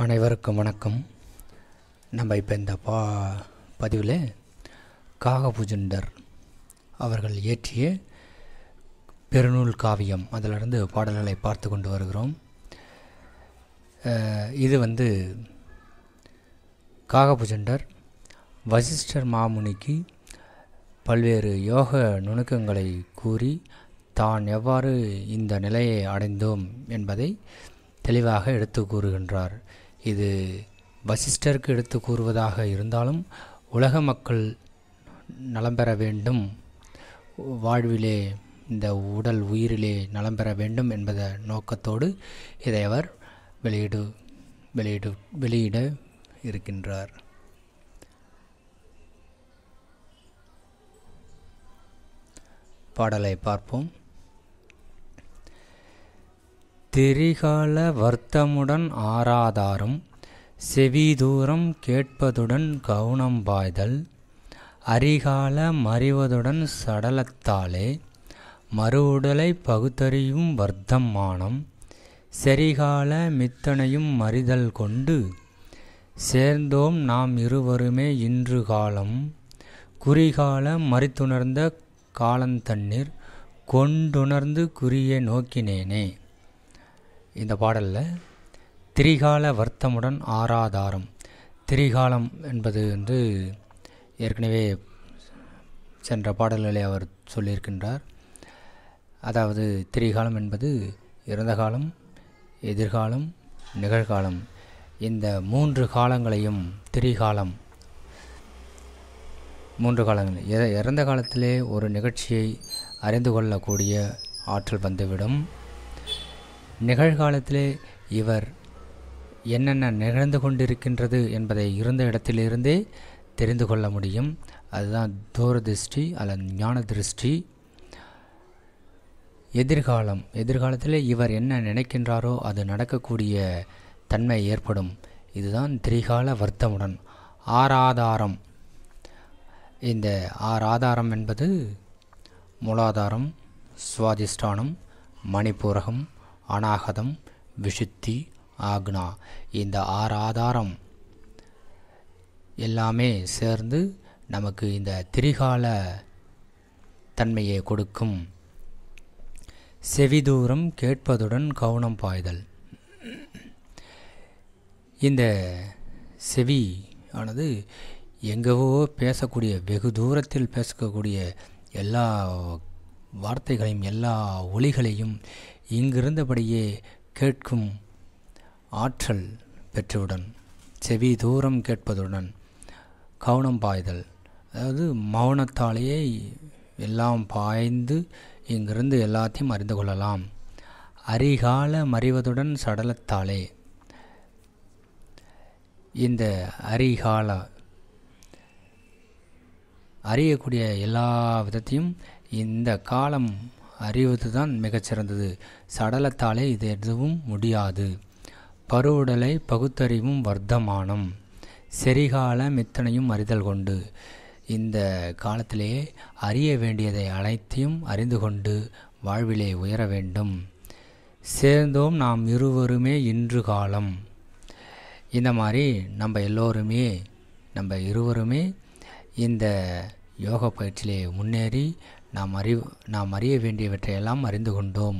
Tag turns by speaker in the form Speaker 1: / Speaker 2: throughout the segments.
Speaker 1: அனைவருக்கும் வணக்கம் நம்ம இப்போ இந்த பா பதிவில் காகபுஜண்டர் அவர்கள் இயற்றிய பெருநூல் காவியம் அதிலிருந்து பாடல்களை பார்த்து கொண்டு வருகிறோம் இது வந்து காகபுஜண்டர் வசிஷ்டர் மாமுனிக்கு பல்வேறு யோக நுணுக்கங்களை கூறி தான் எவ்வாறு இந்த நிலையை அடைந்தோம் என்பதை தெளிவாக எடுத்து கூறுகின்றார் இது வசிஷ்டருக்கு எடுத்து கூறுவதாக இருந்தாலும் உலக மக்கள் நலம் பெற வேண்டும் வாழ்விலே இந்த உடல் உயிரிலே நலம் பெற வேண்டும் என்பத நோக்கத்தோடு இதை அவர் வெளியிடு வெளியிடு வெளியிட இருக்கின்றார் பாடலை பார்ப்போம் திரிகால வர்த்தமுடன் ஆராதாரும் செவிதூரம் கேட்பதுடன் கவுனம் பாய்தல் அரிகால மறிவதுடன் சடலத்தாலே மறுவுடலை பகுத்தறியும் வர்த்தமானம் செரிகால மித்தனையும் மறிதல் கொண்டு சேர்ந்தோம் நாம் இருவருமே இன்று காலம் குறிகால மறித்துணர்ந்த காலந்தண்ணீர் கொண்டுணர்ந்து குறியே நோக்கினேனே இந்த பாடலில் திரிகால வர்த்தமுடன் ஆராதாரம் திரிகாலம் என்பது வந்து ஏற்கனவே சென்ற பாடல்களை அவர் சொல்லியிருக்கின்றார் அதாவது திரிகாலம் என்பது இறந்த காலம் எதிர்காலம் நிகழ்காலம் இந்த மூன்று காலங்களையும் திரிகாலம் மூன்று காலங்கள் இறந்த காலத்திலே ஒரு நிகழ்ச்சியை அறிந்து கொள்ளக்கூடிய ஆற்றல் வந்துவிடும் நிகழ்காலத்திலே இவர் என்னென்ன நிகழ்ந்து கொண்டிருக்கின்றது என்பதை இருந்த இடத்திலிருந்தே தெரிந்து கொள்ள முடியும் அதுதான் தூரதிருஷ்டி அல்லது ஞான திருஷ்டி எதிர்காலம் எதிர்காலத்தில் இவர் என்ன நினைக்கின்றாரோ அது நடக்கக்கூடிய தன்மை ஏற்படும் இதுதான் திரிகால வர்த்தமுடன் ஆறாதாரம் இந்த ஆறாதாரம் என்பது மூலாதாரம் சுவாதிஷ்டானம் மணிப்பூரகம் அநாகதம் விஷுத்தி ஆக்னா இந்த ஆறு ஆதாரம் எல்லாமே சேர்ந்து நமக்கு இந்த திரிகால தன்மையை கொடுக்கும் செவிதூரம் கேட்பதுடன் கவனம் பாய்தல் இந்த செவி ஆனது எங்கவோ பேசக்கூடிய வெகு தூரத்தில் பேசக்கூடிய எல்லா வார்த்தைகளையும் எல்லா ஒளிகளையும் இங்கிருந்தபடியே கேட்கும் ஆற்றல் பெற்றவுடன் செவி தூரம் கேட்பதுடன் கவனம் பாய்தல் அதாவது மௌனத்தாலேயே எல்லாம் பாய்ந்து இங்கிருந்து எல்லாத்தையும் அறிந்து கொள்ளலாம் அரிகால மறிவதுடன் சடலத்தாலே இந்த அரிகால அறியக்கூடிய எல்லா விதத்தையும் இந்த காலம் அறிவதுதான் மிகச்சிறந்தது சடலத்தாலே இது எதுவும் முடியாது பருவுடலை பகுத்தறிவும் வர்த்தமானம் செரிகால மித்தனையும் அறிதல் கொண்டு இந்த காலத்திலேயே அறிய வேண்டியதை அனைத்தையும் அறிந்து கொண்டு வாழ்விலே உயர வேண்டும் சேர்ந்தோம் நாம் இருவருமே இன்று காலம் இந்த மாதிரி நம்ம எல்லோருமே நம்ம இருவருமே இந்த யோக பயிற்சியிலே முன்னேறி நாம் அறிவு நாம் அறிய வேண்டியவற்றையெல்லாம் அறிந்து கொண்டோம்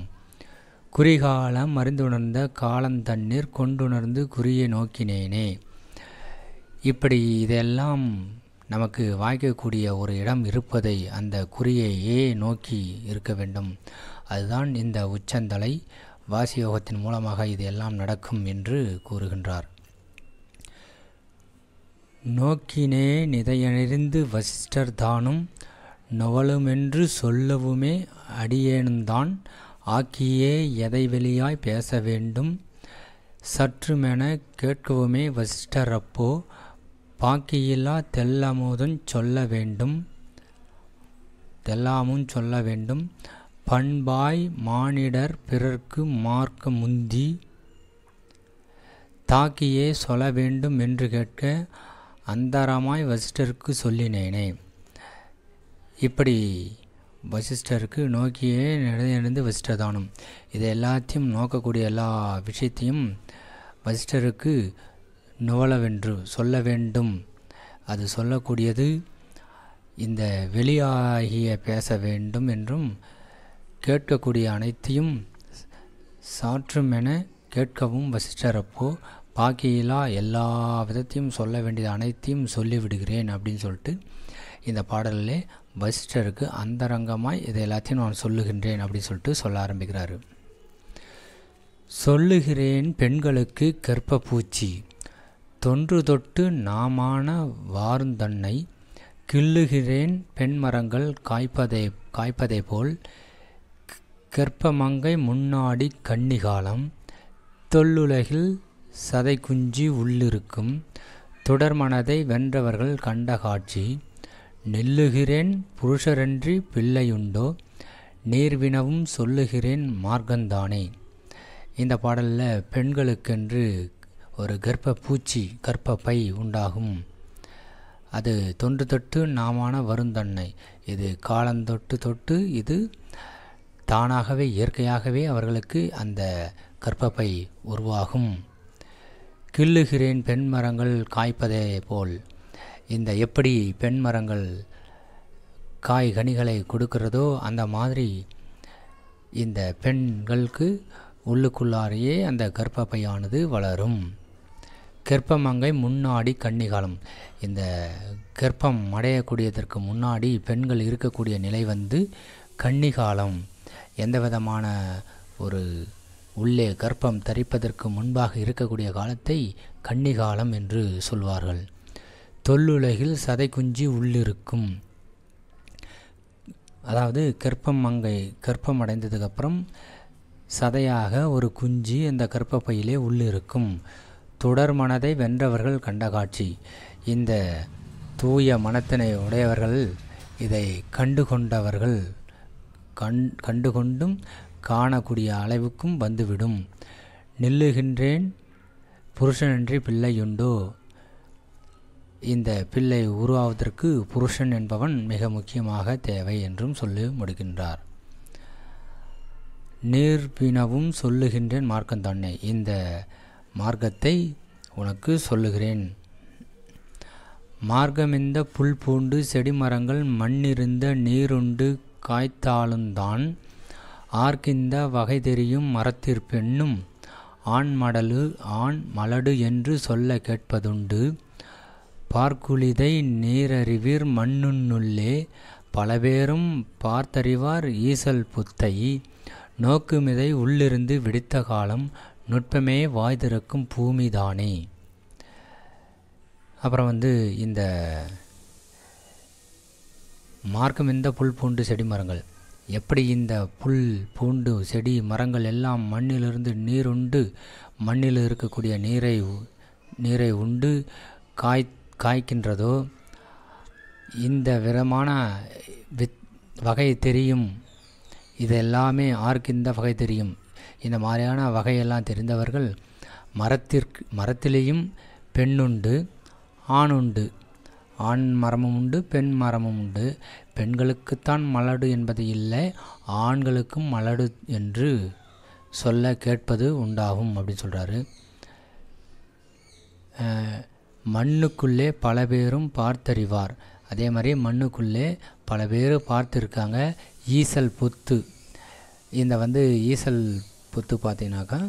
Speaker 1: குறிகாலம் அறிந்துணர்ந்த காலந்தண்ணீர் கொண்டுணர்ந்து குறியை நோக்கினேனே இப்படி இதெல்லாம் நமக்கு வாய்க்கக்கூடிய ஒரு இடம் இருப்பதை அந்த குறியையே நோக்கி இருக்க வேண்டும் அதுதான் இந்த உச்சந்தலை வாசியோகத்தின் மூலமாக இது எல்லாம் நடக்கும் என்று கூறுகின்றார் நோக்கினே நிதையணிந்து வசிஷ்டர் தானும் நுவலுமென்று சொல்லவுமே அடியேனுந்தான் ஆக்கியே எதை வெளியாய் பேச வேண்டும் சற்றுமென கேட்கவுமே வசிஷ்டரப்போ பாக்கியில்லா தெல்லமுதும் சொல்ல வேண்டும் தெல்லாமும் சொல்ல வேண்டும் பண்பாய் மானிடர் பிறர்க்கு மார்க்க முந்தி தாக்கியே சொல்ல வேண்டும் என்று கேட்க அந்தரமாய் வசிஷ்டருக்கு சொல்லினேனே இப்படி வசிஷ்டருக்கு நோக்கியே நடந்து வசிஷ்ட தானம் இது எல்லாத்தையும் நோக்கக்கூடிய எல்லா விஷயத்தையும் வசிஷ்டருக்கு நுவலவென்று சொல்ல வேண்டும் அது சொல்லக்கூடியது இந்த வெளியாகிய பேச வேண்டும் என்றும் கேட்கக்கூடிய அனைத்தையும் சாற்றும் என கேட்கவும் வசிஷ்டர் பாக்கியிலா எல்லா விதத்தையும் சொல்ல வேண்டியது அனைத்தையும் சொல்லிவிடுகிறேன் அப்படின்னு சொல்லிட்டு இந்த பாடலில் வசிஷ்டருக்கு அந்தரங்கமாய் இதை எல்லாத்தையும் நான் சொல்லுகின்றேன் அப்படின்னு சொல்லிட்டு சொல்ல ஆரம்பிக்கிறாரு சொல்லுகிறேன் பெண்களுக்கு பூச்சி தொன்று தொட்டு நாமான வார்ந்தன்னை கிள்ளுகிறேன் பெண் மரங்கள் காய்ப்பதை காய்ப்பதை போல் கற்பமங்கை முன்னாடி கன்னிகாலம் தொல்லுலகில் சதை குஞ்சி உள்ளிருக்கும் தொடர்மனதை வென்றவர்கள் கண்ட காட்சி நெல்லுகிறேன் புருஷரன்றி பிள்ளையுண்டோ நீர்வினவும் சொல்லுகிறேன் மார்க்கந்தானே இந்த பாடலில் பெண்களுக்கென்று ஒரு கர்ப்ப பூச்சி பை உண்டாகும் அது தொன்று தொட்டு நாமான வருந்தன்னை இது காலந்தொட்டு தொட்டு இது தானாகவே இயற்கையாகவே அவர்களுக்கு அந்த கற்பப்பை உருவாகும் கிள்ளுகிறேன் பெண் மரங்கள் காய்ப்பதே போல் இந்த எப்படி பெண் மரங்கள் காய் கனிகளை கொடுக்கிறதோ அந்த மாதிரி இந்த பெண்களுக்கு உள்ளுக்குள்ளாரையே அந்த கர்ப்பப்பையானது வளரும் கர்ப்பமங்கை முன்னாடி கன்னிகாலம் இந்த கர்ப்பம் அடையக்கூடியதற்கு முன்னாடி பெண்கள் இருக்கக்கூடிய நிலை வந்து கன்னிகாலம் எந்த விதமான ஒரு உள்ளே கர்ப்பம் தரிப்பதற்கு முன்பாக இருக்கக்கூடிய காலத்தை கன்னிகாலம் என்று சொல்வார்கள் தொல்லுலகில் சதை குஞ்சி உள்ளிருக்கும் அதாவது கற்பம் அங்கே கற்பம் அடைந்ததுக்கப்புறம் சதையாக ஒரு குஞ்சு அந்த கற்பப்பையிலே உள்ளிருக்கும் தொடர் மனதை வென்றவர்கள் கண்ட காட்சி இந்த தூய மனத்தினை உடையவர்கள் இதை கண்டு கொண்டவர்கள் கண் கண்டு கொண்டும் காணக்கூடிய அளவுக்கும் வந்துவிடும் நில்லுகின்றேன் புருஷனின்றி பிள்ளையுண்டோ இந்த பிள்ளை உருவாவதற்கு புருஷன் என்பவன் மிக முக்கியமாக தேவை என்றும் சொல்லி முடிக்கின்றார் நீர்பினவும் சொல்லுகின்றேன் மார்க்கம் தன்னை இந்த மார்க்கத்தை உனக்கு சொல்லுகிறேன் மார்க்கமிந்த புல் பூண்டு செடி மரங்கள் மண்ணிருந்த நீருண்டு காய்த்தாலும்தான் ஆர்க்கிந்த வகை தெரியும் மரத்திற்பெண்ணும் ஆண் மடலு ஆண் மலடு என்று சொல்ல கேட்பதுண்டு பார்க்குளிதை நீரறிவீர் மண்ணுன்னுள்ளே பலபேரும் பார்த்தறிவார் ஈசல் புத்தை நோக்குமிதை உள்ளிருந்து விடுத்த காலம் நுட்பமே வாய்திருக்கும் பூமிதானே பூமி தானே அப்புறம் வந்து இந்த மார்க்கம் இந்த புல் பூண்டு செடி மரங்கள் எப்படி இந்த புல் பூண்டு செடி மரங்கள் எல்லாம் மண்ணிலிருந்து நீர் உண்டு மண்ணில் இருக்கக்கூடிய நீரை நீரை உண்டு காய்த்து காய்க்கின்றதோ இந்த விதமான வித் வகை தெரியும் இது எல்லாமே ஆர்க்கு இந்த வகை தெரியும் இந்த மாதிரியான வகையெல்லாம் தெரிந்தவர்கள் மரத்திற்கு மரத்திலேயும் பெண்ணுண்டு ஆணுண்டு ஆண் மரமும் உண்டு பெண் மரமும் உண்டு பெண்களுக்குத்தான் மலடு என்பது இல்லை ஆண்களுக்கும் மலடு என்று சொல்ல கேட்பது உண்டாகும் அப்படின்னு சொல்கிறாரு மண்ணுக்குள்ளே பல பேரும் பார்த்தறிவார் அதே மாதிரி மண்ணுக்குள்ளே பல பேர் பார்த்துருக்காங்க ஈசல் புத்து இந்த வந்து ஈசல் புத்து பார்த்தீங்கன்னாக்கா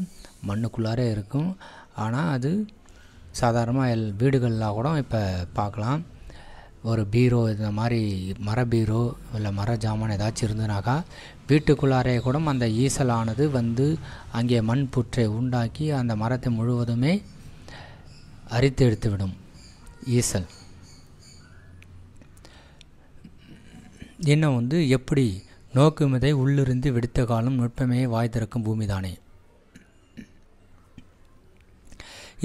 Speaker 1: மண்ணுக்குள்ளாரே இருக்கும் ஆனால் அது சாதாரணமாக எல் வீடுகளில் கூட இப்போ பார்க்கலாம் ஒரு பீரோ இந்த மாதிரி மர பீரோ இல்லை மர ஜாமான் ஏதாச்சும் இருந்ததுனாக்கா வீட்டுக்குள்ளாரே கூட அந்த ஈசலானது வந்து அங்கே மண் புற்றை உண்டாக்கி அந்த மரத்தை முழுவதுமே அரித்து எடுத்துவிடும் ஈசல் இன்னும் வந்து எப்படி நோக்குமிதை உள்ளிருந்து வெடித்த காலம் நுட்பமே வாய் திறக்கும் பூமிதானே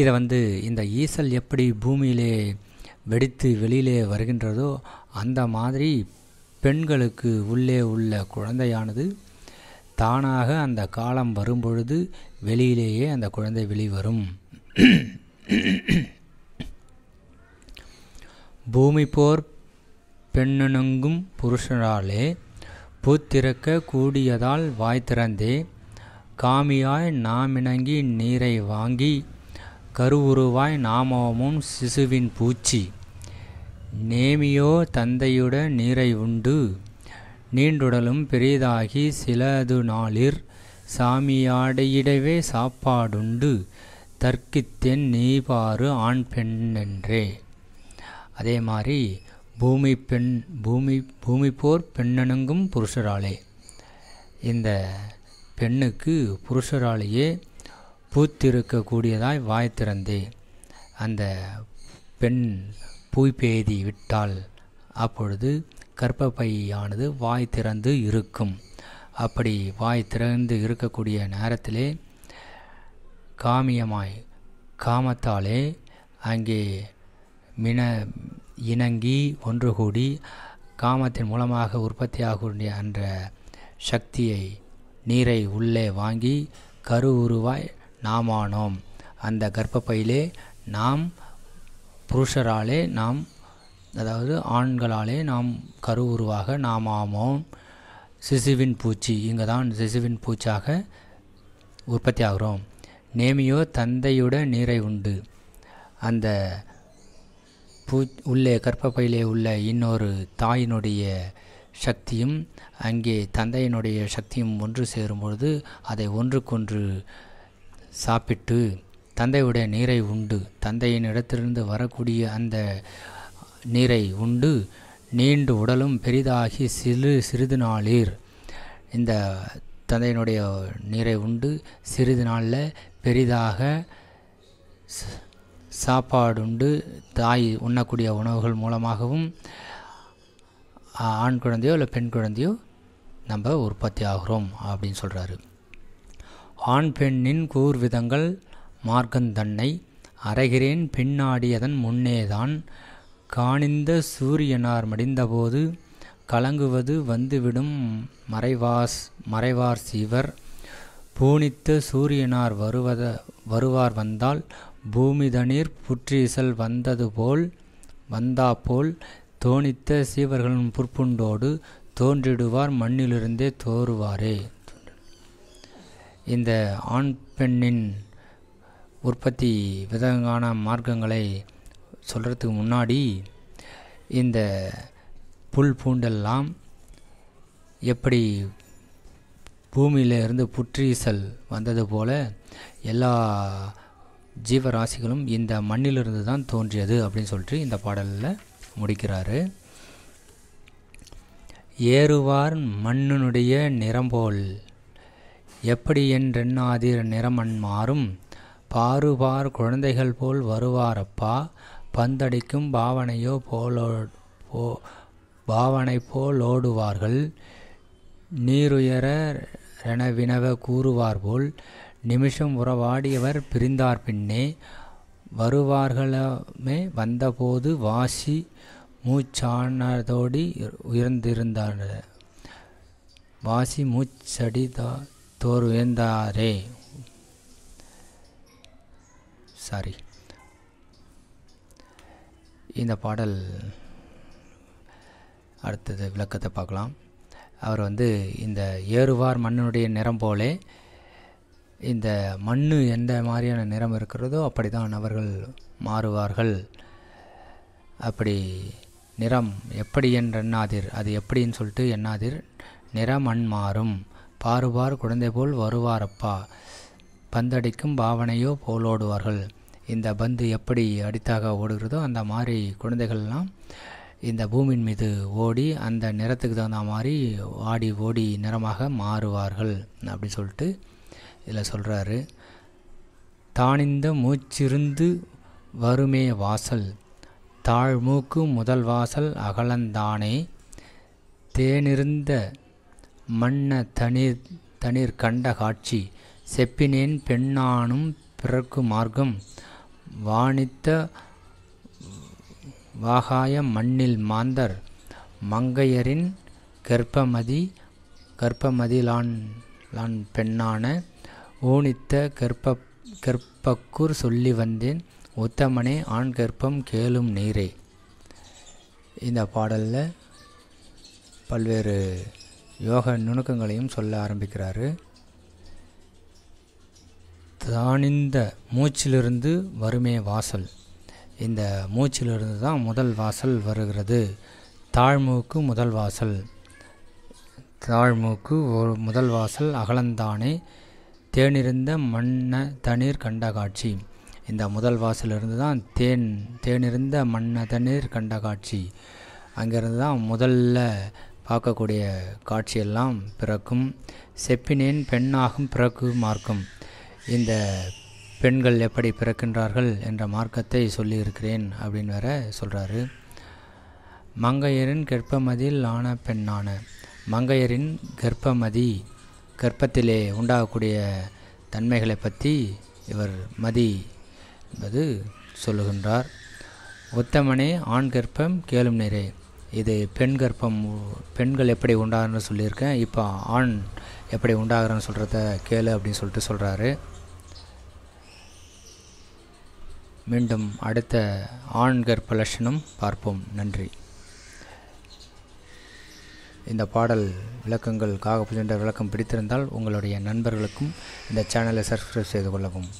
Speaker 1: இதை வந்து இந்த ஈசல் எப்படி பூமியிலே வெடித்து வெளியிலே வருகின்றதோ அந்த மாதிரி பெண்களுக்கு உள்ளே உள்ள குழந்தையானது தானாக அந்த காலம் வரும்பொழுது வெளியிலேயே அந்த குழந்தை வெளிவரும் போர் பெண்ணணுங்கும் புருஷனாலே பூத்திறக்க கூடியதால் வாய் திறந்தே காமியாய் நாமிணங்கி நீரை வாங்கி கருவுருவாய் நாமமும் சிசுவின் பூச்சி நேமியோ தந்தையுட நீரை உண்டு நீண்டுடலும் பெரிதாகி சிலது நாளிர் சாமியாடையிடவே சாப்பாடுண்டு தர்க்கித்தேன் நெய்வாறு ஆண் பெண்ணென்றே அதே மாதிரி பூமி பெண் பூமி பூமி போர் பெண்ணனுங்கும் புருஷராலே இந்த பெண்ணுக்கு புருஷராலேயே பூத்திருக்கக்கூடியதாய் வாய் திறந்தே அந்த பெண் பூய்பேதி விட்டால் அப்பொழுது கற்பப்பையானது வாய் திறந்து இருக்கும் அப்படி வாய் திறந்து இருக்கக்கூடிய நேரத்திலே காமியமாய் காமத்தாலே அங்கே மின இணங்கி ஒன்று கூடி காமத்தின் மூலமாக உற்பத்தியாகக்கூடிய அந்த சக்தியை நீரை உள்ளே வாங்கி கரு உருவாய் நாம் ஆனோம் அந்த கர்ப்பப்பையிலே நாம் புருஷராலே நாம் அதாவது ஆண்களாலே நாம் கரு உருவாக நாம் ஆமோம் சிசுவின் பூச்சி இங்கே தான் சிசுவின் பூச்சாக உற்பத்தி ஆகிறோம் நேமியோ தந்தையுட நீரை உண்டு அந்த பூ உள்ளே கற்பப்பையிலே உள்ள இன்னொரு தாயினுடைய சக்தியும் அங்கே தந்தையினுடைய சக்தியும் ஒன்று சேரும்பொழுது அதை ஒன்றுக்கொன்று சாப்பிட்டு தந்தையுடைய நீரை உண்டு தந்தையின் இடத்திலிருந்து வரக்கூடிய அந்த நீரை உண்டு நீண்டு உடலும் பெரிதாகி சிறு சிறிது நாளீர் இந்த தந்தையினுடைய நீரை உண்டு சிறிது நாளில் பெரிதாக சாப்பாடுண்டு தாய் உண்ணக்கூடிய உணவுகள் மூலமாகவும் ஆண் குழந்தையோ இல்லை பெண் குழந்தையோ நம்ம உற்பத்தி ஆகிறோம் அப்படின்னு சொல்கிறாரு ஆண் பெண்ணின் கூர் விதங்கள் மார்க்கந்தன்னை அரைகிறேன் பின்னாடி அதன் முன்னேதான் காணிந்த சூரியனார் மடிந்தபோது கலங்குவது வந்துவிடும் மறைவாஸ் மறைவார் சீவர் பூணித்து சூரியனார் வருவத வருவார் வந்தால் பூமிதனீர் புற்றீசல் வந்தது போல் வந்தாப்போல் தோணித்த சீவர்களின் புற்புண்டோடு தோன்றிடுவார் மண்ணிலிருந்தே தோறுவாரே இந்த ஆண் பெண்ணின் உற்பத்தி விதமான மார்க்கங்களை சொல்கிறதுக்கு முன்னாடி இந்த புல் பூண்டெல்லாம் எப்படி பூமியிலிருந்து புற்றீசல் வந்தது போல எல்லா ஜீவராசிகளும் இந்த மண்ணிலிருந்து தான் தோன்றியது அப்படின்னு சொல்லிட்டு இந்த பாடலில் முடிக்கிறாரு ஏறுவார் மண்ணினுடைய நிறம்போல் எப்படி என்றெண்ணாதீர் நிறமண் மாறும் பாருவார் குழந்தைகள் போல் வருவாரப்பா பந்தடிக்கும் பாவனையோ போலோ போ பாவனை போல் ஓடுவார்கள் நீருயர செனவினவ கூறுவார்போல் நிமிஷம் உறவாடியவர் பிரிந்தார் பின்னே வருவார்களமே வந்தபோது வாசி மூச்சானதோடி உயர்ந்திருந்தார் வாசி மூச்சடி தோர் உயர்ந்தாரே சாரி இந்த பாடல் அடுத்தது விளக்கத்தை பார்க்கலாம் அவர் வந்து இந்த ஏறுவார் மண்ணினுடைய நிறம் போலே இந்த மண் எந்த மாதிரியான நிறம் இருக்கிறதோ அப்படி தான் அவர்கள் மாறுவார்கள் அப்படி நிறம் எப்படி என்று எண்ணாதீர் அது எப்படின்னு சொல்லிட்டு எண்ணாதீர் நிறம் மண் மாறும் பாருவார் குழந்தை போல் வருவாரப்பா பந்தடிக்கும் பாவனையோ போலோடுவார்கள் இந்த பந்து எப்படி அடித்தாக ஓடுகிறதோ அந்த மாதிரி குழந்தைகள்லாம் இந்த பூமியின் மீது ஓடி அந்த நிறத்துக்கு தகுந்த மாதிரி ஆடி ஓடி நிறமாக மாறுவார்கள் அப்படி சொல்லிட்டு இதில் சொல்கிறாரு தானிந்த மூச்சிருந்து வருமே வாசல் தாழ்மூக்கு முதல் வாசல் அகலந்தானே தேனிருந்த மன்ன தனிர் தனிர் கண்ட காட்சி செப்பினேன் பெண்ணானும் பிறக்கு மார்க்கம் வாணித்த வாகாய மண்ணில் மாந்தர் மங்கையரின் கர்ப்பமதி கற்பமதிலான் லான் பெண்ணான ஊனித்த கர்ப்ப கற்பக்கூர் சொல்லி வந்தேன் உத்தமனே ஆண் கர்ப்பம் கேளும் நீரே இந்த பாடலில் பல்வேறு யோக நுணுக்கங்களையும் சொல்ல ஆரம்பிக்கிறாரு தானிந்த மூச்சிலிருந்து வருமே வாசல் இந்த மூச்சிலிருந்து தான் முதல் வாசல் வருகிறது தாழ்மூக்கு முதல் வாசல் தாழ்மூக்கு ஒரு முதல் வாசல் அகலந்தானே தேனிருந்த மன்ன தண்ணீர் கண்ட காட்சி இந்த முதல் வாசலிருந்து தான் தேன் தேனிருந்த மண்ண தண்ணீர் கண்ட காட்சி அங்கேருந்து தான் முதல்ல பார்க்கக்கூடிய காட்சியெல்லாம் பிறக்கும் செப்பினேன் பெண்ணாகும் பிறகு மார்க்கும் இந்த பெண்கள் எப்படி பிறக்கின்றார்கள் என்ற மார்க்கத்தை சொல்லியிருக்கிறேன் அப்படின்னு வேற சொல்கிறாரு மங்கையரின் கர்ப்பமதியில் ஆன பெண்ணான மங்கையரின் கர்ப்பமதி கர்ப்பத்திலே உண்டாகக்கூடிய தன்மைகளை பற்றி இவர் மதி என்பது சொல்லுகின்றார் உத்தமனே ஆண் கர்ப்பம் கேளும் நிறை இது பெண் கர்ப்பம் பெண்கள் எப்படி உண்டாகணும்னு சொல்லியிருக்கேன் இப்போ ஆண் எப்படி உண்டாகிறன்னு சொல்கிறத கேளு அப்படின்னு சொல்லிட்டு சொல்கிறாரு மீண்டும் அடுத்த ஆண் கற்ப லட்சணம் பார்ப்போம் நன்றி இந்த பாடல் விளக்கங்கள் காகப்புஜென்ற விளக்கம் பிடித்திருந்தால் உங்களுடைய நண்பர்களுக்கும் இந்த சேனலை சப்ஸ்கிரைப் செய்து கொள்ளவும்